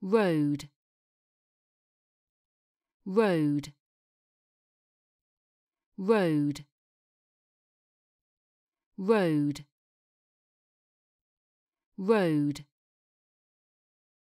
road road road road road